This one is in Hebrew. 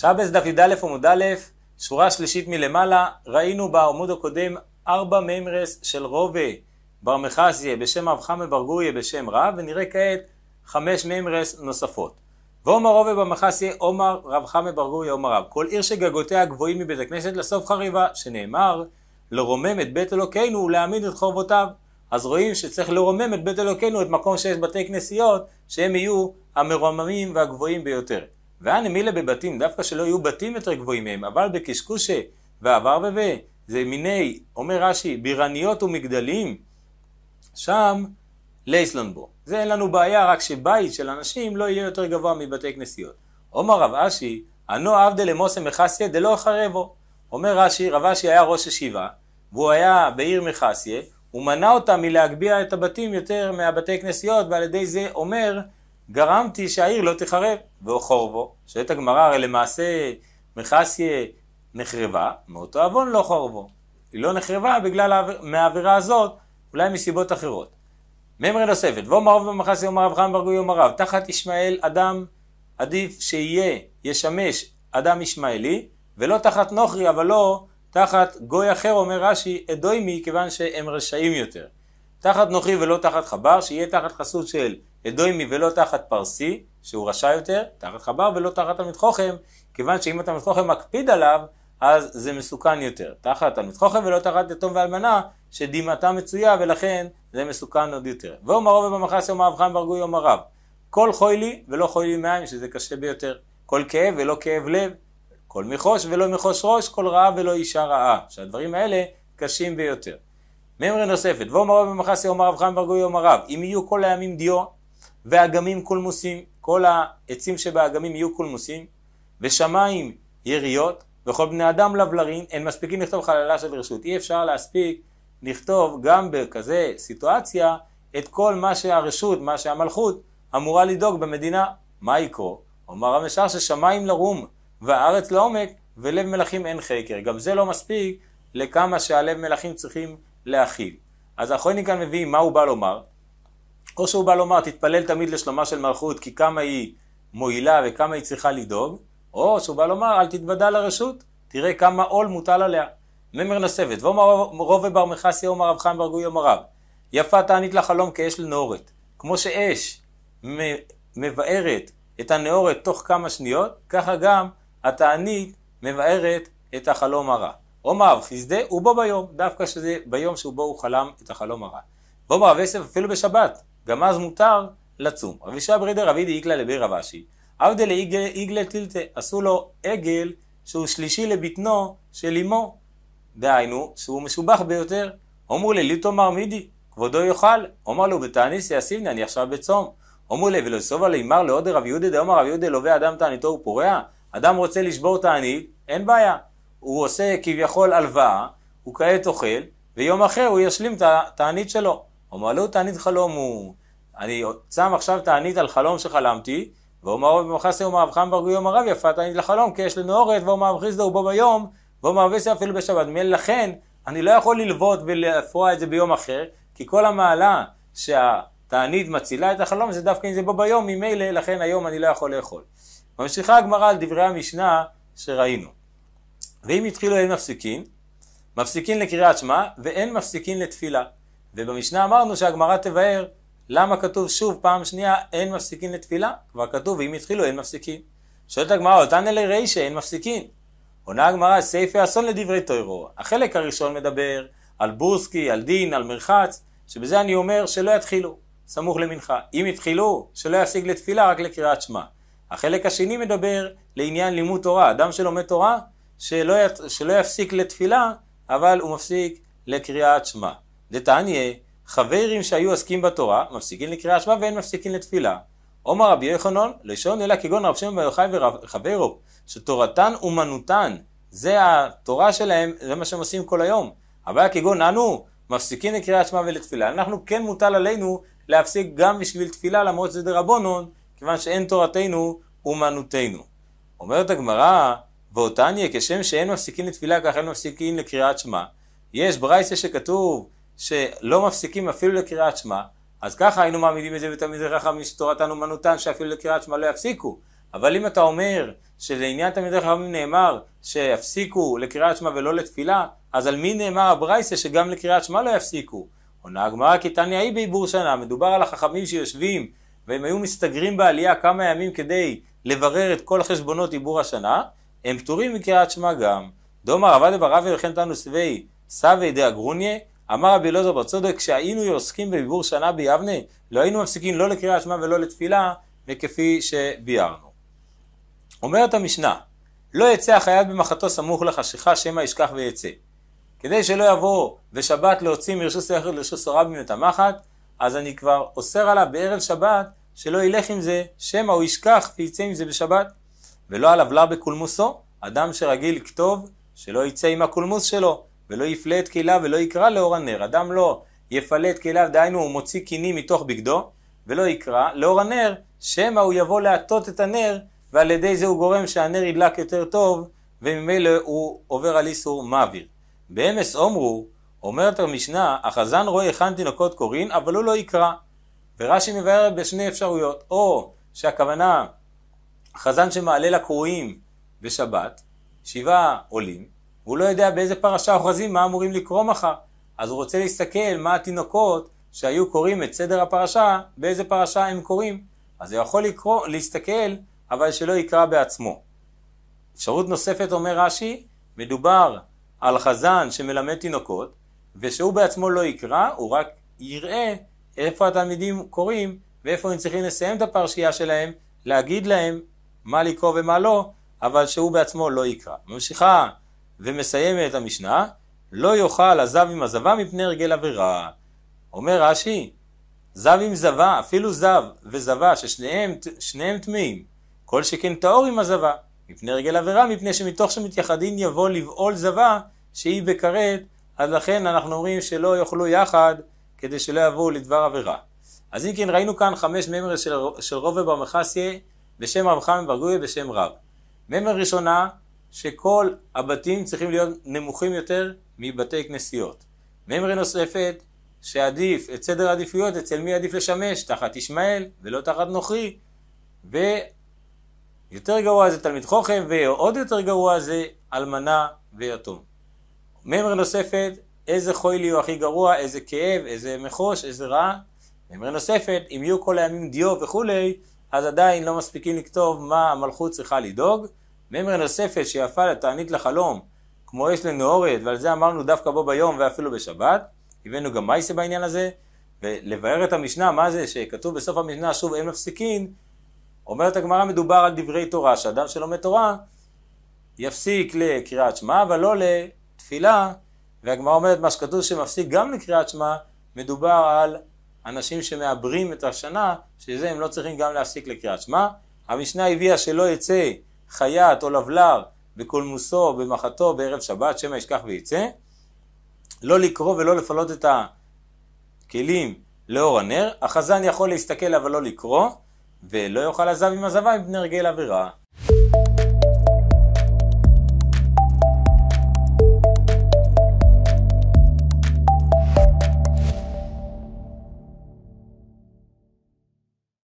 שבס דף י"א עמוד א', שורה שלישית מלמעלה, ראינו בעמוד הקודם ארבע מימרס של רובה בר מחסיה בשם רב חמא בר גוריה בשם רב, ונראה כעת חמש מימרס נוספות. ועומר רובה בר מחסיה, עומר רב חמא בר גוריה עומר רב. כל עיר שגגותיה גבוהים מבית הכנסת לסוף חריבה, שנאמר לרומם את בית אלוקינו ולהעמיד את חורבותיו. אז רואים שצריך לרומם את בית אלוקינו, את מקום שיש בתי כנסיות, שהם יהיו המרוממים והגבוהים ביותר. ואני מילא בבתים, דווקא שלא יהיו בתים יותר גבוהים מהם, אבל בקשקושה ועבר ובה, זה מיני, אומר רש"י, בירניות ומגדלים, שם לייסלון בו. זה אין לנו בעיה, רק שבית של אנשים לא יהיה יותר גבוה מבתי כנסיות. אומר רב אשי, ענו עבדה למוסם מחסיה דלא חרבו. אומר רש"י, רב אשי היה ראש ישיבה, והוא היה בעיר מחסיה, הוא מנע אותם מלהגביה את הבתים יותר מהבתי כנסיות, ועל ידי זה אומר גרמתי שהעיר לא תחרב, ואוכור בו, שואלת הגמרא הרי למעשה מחסיה נחרבה, מאותו עוון לא אוכור בו. היא לא נחרבה בגלל מהעבירה הזאת, אולי מסיבות אחרות. ממרי נוספת, ואומר רב במחסי אומר רב חיים ברגוי אומר רב, תחת ישמעאל אדם עדיף שיהיה, ישמש אדם ישמעאלי, ולא תחת נוכרי, אבל לא תחת גוי אחר, אומר רש"י, אדוימי, כיוון שהם רשעים יותר. תחת נוחי ולא תחת חבר, שיהיה תחת חסות של אדוימי ולא תחת פרסי, שהוא רשע יותר, תחת חבר ולא תחת תלמיד חוכם, כיוון שאם התלמיד חוכם מקפיד עליו, אז זה מסוכן יותר. תחת תלמיד חוכם ולא תחת יתום ואלמנה, שדמעתה מצויה ולכן זה מסוכן עוד יותר. ואומר רוב במחס יום אב חיים ברגו יום הרב, כל חוי לי ולא חוי לי מעיים, שזה קשה ביותר. כל כאב ולא כאב לב, כל מחוש ולא מחוש ראש, כל רעה ולא אישה רעה. שהדברים האלה קשים ביותר. מימרה נוספת, ואומר רב ומחסי, אומר רב חם ברגוי, אומר רב, אם יהיו כל הימים דיו, ואגמים קולמוסים, כל העצים שבאגמים יהיו קולמוסים, ושמיים יריות, וכל בני אדם לבלרים, הם מספיקים לכתוב חללה של רשות. אי אפשר להספיק לכתוב גם בכזה סיטואציה את כל מה שהרשות, מה שהמלכות אמורה לדאוג במדינה. מה יקרו? אומר רב המשער ששמיים לרום, והארץ לעומק, ולב מלכים אין חקר. גם זה לא מספיק לכמה שהלב מלכים צריכים לאחיו. אז האחרונים כאן מביאים מה הוא בא לומר. או שהוא בא לומר תתפלל תמיד לשלומה של מלכות כי כמה היא מועילה וכמה היא צריכה לדאוג, או שהוא בא לומר אל תתוודע לרשות, תראה כמה עול מוטל עליה. ממר נסבת, ואומר רובה בר מכסי אומר רב חיים ברגוי אומר רב, יפה תענית לחלום כאש לנאורת, כמו שאש מבארת את הנאורת תוך כמה שניות, ככה גם התענית מבארת את החלום הרע. עומר חסדה בו ביום, דווקא שזה ביום שבו הוא חלם את החלום הרע. ועומר רב יוסף אפילו בשבת, גם אז מותר לצום. רבי ישע ברידר רבי דאיגלה לבי רב אשי, עבדה לאיגלה טילטה, עשו לו עגל שהוא שלישי לבטנו של אמו, דהיינו שהוא משובח ביותר. אמרו לי, ליתומר מידי, כבודו יאכל. אמר לו, בתעניס יאסימני, אני עכשיו בצום. אמרו לי, ולא ולסובה לימר לעוד רב יהודה, דאמר רב יהודה לווה אדם תעניתו ופורע? אדם רוצה לשבור תענית, אין בעיה. הוא עושה כביכול הלוואה, הוא כעת אוכל, ויום אחר הוא ישלים את התענית שלו. אומר לו תענית חלום הוא, אני שם עכשיו תענית על חלום שחלמתי, ואומר רבי ואומרו במחסה ומרב חמבר ויום רב יפה תענית לחלום, כי יש לנו אורת, ואומר חיסדו הוא בו ביום, ואומר וסי אפילו בשבת. לכן, אני לא יכול ללוות ולהפרוע את זה ביום אחר, כי כל המעלה שהתענית מצילה את החלום זה דווקא אם זה בו ביום, ממילא לכן היום אני לא יכול לאכול. ממשיכה הגמרא על דברי המשנה שראינו. ואם התחילו אין מפסיקין, מפסיקין לקריאת שמע ואין מפסיקין לתפילה. ובמשנה אמרנו שהגמרא תבהר למה כתוב שוב פעם שנייה אין מפסיקין לתפילה, כבר כתוב ואם התחילו אין מפסיקין. שואלת הגמרא אותן אלה ראי שאין מפסיקין. עונה הגמרא סייפי אסון לדברי טוירו. החלק הראשון מדבר על בורסקי, על דין, על מרחץ, שבזה אני אומר שלא יתחילו, סמוך למנחה. אם יתחילו, שלא יפסיק לתפילה רק לקריאת שמע. החלק השני מדבר לעניין לימוד תורה. אדם שלומד תורה, שלא, י... שלא יפסיק לתפילה, אבל הוא מפסיק לקריאת שמע. דתניא, חברים שהיו עוסקים בתורה, מפסיקים לקריאת שמע ואין מפסיקים לתפילה. עומר רבי יוחנון, לשון אלא כגון רב שמעון בר יוחאי וחברו, שתורתן אומנותן, זה התורה שלהם, זה מה שהם עושים כל היום. אבל כגון אנו, מפסיקים לקריאת שמע ולתפילה. אנחנו כן מוטל עלינו להפסיק גם בשביל תפילה, למרות שזה דרבונון, כיוון שאין תורתנו אומנותנו. אומרת הגמרא, ואותניה כשם שאין מפסיקים לתפילה כך אין מפסיקים לקריאת שמע. יש ברייסה שכתוב שלא מפסיקים אפילו לקריאת שמע, אז ככה היינו מעמידים את זה בתלמידי חכמים שתורתן אומנותן שאפילו לקריאת שמע לא יפסיקו. אבל אם אתה אומר שלעניין תלמידי חכמים נאמר שיפסיקו לקריאת שמע ולא לתפילה, אז על מי נאמר הברייסה שגם לקריאת שמע לא יפסיקו? עונה הגמרא כי תניא היא בעיבור שנה, מדובר על החכמים שיושבים והם היו מסתגרים בעלייה כמה ימים כדי לברר את כל חשבונות עיבור השנה, הם פטורים מקריאת שמע גם. דומר עבד ברבי וכן תנו סבי סבי דה גרוניה, אמר רבי אלעזר בר צודק, כשהיינו עוסקים בביבור שנה ביבנה, לא היינו מפסיקים לא לקריאת שמע ולא לתפילה, וכפי שביארנו. אומרת המשנה, לא יצא החייל במחתו סמוך לחשיכה, שמא ישכח ויצא. כדי שלא יבוא בשבת להוציא מרשוס סכר לרשוס הרבים את המחט, אז אני כבר אוסר עליו בערב שבת שלא ילך עם זה, שמא הוא ישכח ויצא עם זה בשבת. ולא הלבלב בקולמוסו, אדם שרגיל כתוב שלא יצא עם הקולמוס שלו, ולא יפלה את כליו ולא יקרא לאור הנר. אדם לא יפלה את כליו, דהיינו הוא מוציא קינים מתוך בגדו, ולא יקרא לאור הנר, שמא הוא יבוא להטות את הנר, ועל ידי זה הוא גורם שהנר ידלק יותר טוב, וממילא הוא עובר על איסור מעביר. באמס אומרו, אומרת המשנה, החזן רואה היכן תינוקות קורין, אבל הוא לא יקרא. ורש"י מבאר בשני אפשרויות, או שהכוונה חזן שמעלה לקרואים בשבת, שבעה עולים, הוא לא יודע באיזה פרשה אוחזים, מה אמורים לקרוא מחר. אז הוא רוצה להסתכל מה התינוקות שהיו קוראים את סדר הפרשה, באיזה פרשה הם קוראים. אז הוא יכול לקרוא, להסתכל, אבל שלא יקרא בעצמו. אפשרות נוספת, אומר רש"י, מדובר על חזן שמלמד תינוקות, ושהוא בעצמו לא יקרא, הוא רק יראה איפה התלמידים קוראים ואיפה הם צריכים לסיים את הפרשייה שלהם, להגיד להם מה לקרוא ומה לא, אבל שהוא בעצמו לא יקרא. ממשיכה ומסיימת את המשנה, לא יאכל הזב עם הזבה מפני הרגל עבירה. אומר רש"י, זב עם זבה, אפילו זב וזבה, ששניהם טמאים, כל שכן טהור עם הזבה, מפני הרגל עבירה, מפני שמתוך שמתייחדים יבוא לבעול זבה, שהיא בכרת, אז לכן אנחנו אומרים שלא יאכלו יחד, כדי שלא יבואו לדבר עבירה. אז אם כן, ראינו כאן חמש ממרס של, של רובע בר מחסיה, בשם רב חמי בר גורי ובשם רב. מימר ראשונה, שכל הבתים צריכים להיות נמוכים יותר מבתי כנסיות. מימר נוספת, שעדיף את סדר העדיפויות, אצל מי עדיף לשמש, תחת ישמעאל ולא תחת נוכרי. ויותר גרוע זה תלמיד חוכם, ועוד יותר גרוע זה אלמנה ויתום. מימר נוספת, איזה חולי הוא הכי גרוע, איזה כאב, איזה מחוש, איזה רע. מימר נוספת, אם יהיו כל הימים דיו וכולי, אז עדיין לא מספיקים לכתוב מה המלכות צריכה לדאוג. ממר נוספת שיפה לתענית לחלום, כמו יש לנאורת, ועל זה אמרנו דווקא בו ביום ואפילו בשבת, הבאנו גם מייסה בעניין הזה, ולבאר את המשנה, מה זה שכתוב בסוף המשנה, שוב אין מפסיקין, אומרת הגמרא מדובר על דברי תורה, שאדם שלומד תורה יפסיק לקריאת שמע, אבל לא לתפילה, והגמרא אומרת מה שכתוב שמפסיק גם לקריאת שמע, מדובר על אנשים שמעברים את השנה, שזה הם לא צריכים גם להסיק לקריאת שמע. המשנה הביאה שלא יצא חייט או לבלר בקולמוסו, במחתו, בערב שבת, שמא ישכח ויצא. לא לקרוא ולא לפלות את הכלים לאור הנר. החזן יכול להסתכל אבל לא לקרוא, ולא יאכל עזב עם עזבה מפני רגל עבירה.